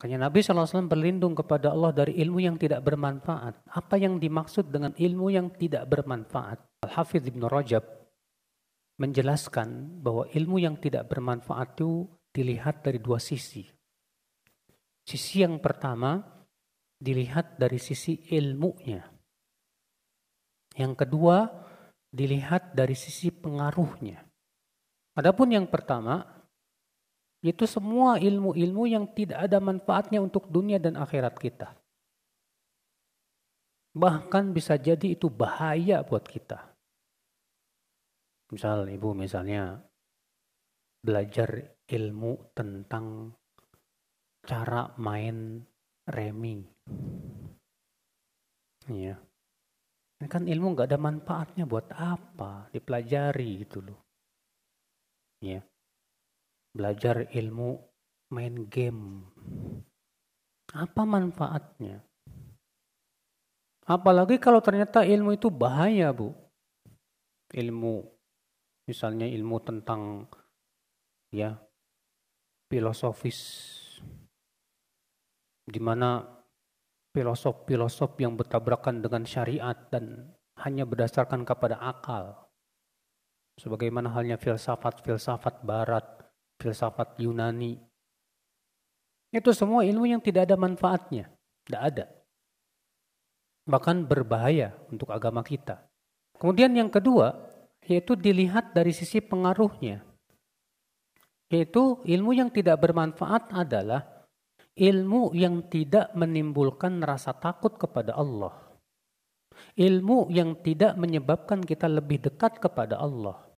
Makanya Nabi SAW berlindung kepada Allah dari ilmu yang tidak bermanfaat. Apa yang dimaksud dengan ilmu yang tidak bermanfaat? Al-Hafidh Ibn Rajab menjelaskan bahwa ilmu yang tidak bermanfaat itu dilihat dari dua sisi. Sisi yang pertama dilihat dari sisi ilmunya. Yang kedua dilihat dari sisi pengaruhnya. Adapun yang pertama itu semua ilmu-ilmu yang tidak ada manfaatnya untuk dunia dan akhirat kita. Bahkan bisa jadi itu bahaya buat kita. Misal ibu misalnya belajar ilmu tentang cara main remi. ya Ini kan ilmu nggak ada manfaatnya buat apa dipelajari gitu loh. ya belajar ilmu main game. Apa manfaatnya? Apalagi kalau ternyata ilmu itu bahaya, Bu. Ilmu misalnya ilmu tentang ya filosofis di mana filosof-filosof yang bertabrakan dengan syariat dan hanya berdasarkan kepada akal sebagaimana halnya filsafat-filsafat barat filsafat Yunani. Itu semua ilmu yang tidak ada manfaatnya. Tidak ada. Bahkan berbahaya untuk agama kita. Kemudian yang kedua, yaitu dilihat dari sisi pengaruhnya. Yaitu ilmu yang tidak bermanfaat adalah ilmu yang tidak menimbulkan rasa takut kepada Allah. Ilmu yang tidak menyebabkan kita lebih dekat kepada Allah